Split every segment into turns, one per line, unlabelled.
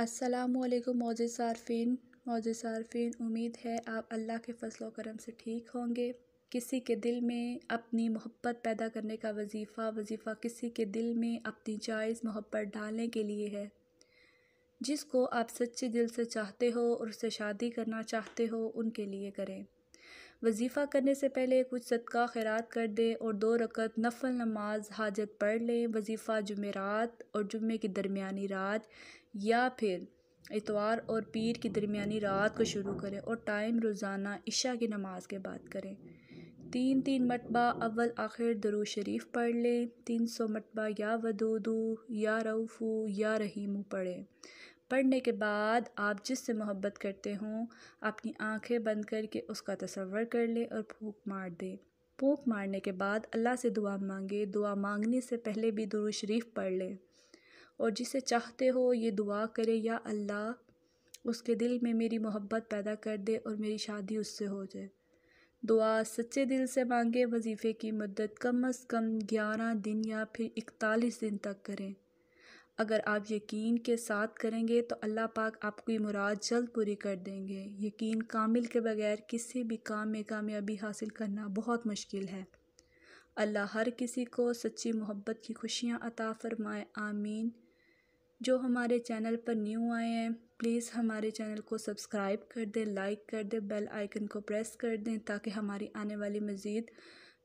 Aslam Moz सारफिन उम्मीद है आप अल्लाह के फसलों करम से ठीक होंगे किसी के दिल में अपनी मोहब्बत पैदा करने का वजीफ़ा वजीफ़ा किसी के दिल में अपनी जायज़ मोहब्बत डालने के लिए है जिसको आप सच्चे दिल से चाहते हो और उससे शादी करना चाहते हो उनके लिए करें वजीफ़ा करने से पहले कुछ सदका खैरात कर दें और दो रकत नफल नमाज हाजत पढ़ लें वजीफ़ा जुमेरात और जुम्मे की दरमियानी रात या फिर इतवार और पीर की दरमियानी रात को शुरू करें और टाइम रोज़ाना इशा की नमाज के बाद करें तीन तीन मरतबा अव्वल आखिर दरू शरीफ पढ़ लें तीन सौ मरतबा या वदूदू या रऊफ़ू या रहीमू पढ़ें पढ़ने के बाद आप जिससे मोहब्बत करते हों अपनी आंखें बंद करके उसका तसवर कर लें और फूक मार दें फूक मारने के बाद अल्लाह से दुआ मांगे दुआ मांगने से पहले भी दुरु शरीफ पढ़ लें और जिसे चाहते हो ये दुआ करे या अल्लाह उसके दिल में मेरी मोहब्बत पैदा कर दे और मेरी शादी उससे हो जाए दुआ सच्चे दिल से मांगे वजीफ़े की मदद कम अज़ कम ग्यारह दिन या फिर इकतालीस दिन तक करें अगर आप यकीन के साथ करेंगे तो अल्लाह पाक आपकी मुराद जल्द पूरी कर देंगे यकीन कामिल के बगैर किसी भी काम में कामयाबी हासिल करना बहुत मुश्किल है अल्लाह हर किसी को सच्ची मोहब्बत की खुशियाँ अता फरमाए आमीन जो हमारे चैनल पर न्यू आए हैं प्लीज़ हमारे चैनल को सब्सक्राइब कर दें लाइक कर दें बेल आइकन को प्रेस कर दें ताकि हमारी आने वाली मज़ीद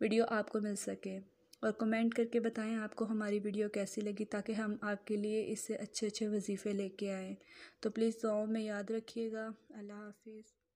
वीडियो आपको मिल सके और कमेंट करके बताएं आपको हमारी वीडियो कैसी लगी ताकि हम आपके लिए इससे अच्छे अच्छे वजीफ़े लेके आएँ तो प्लीज़ दुआओं में याद रखिएगा अल्लाह हाफिज़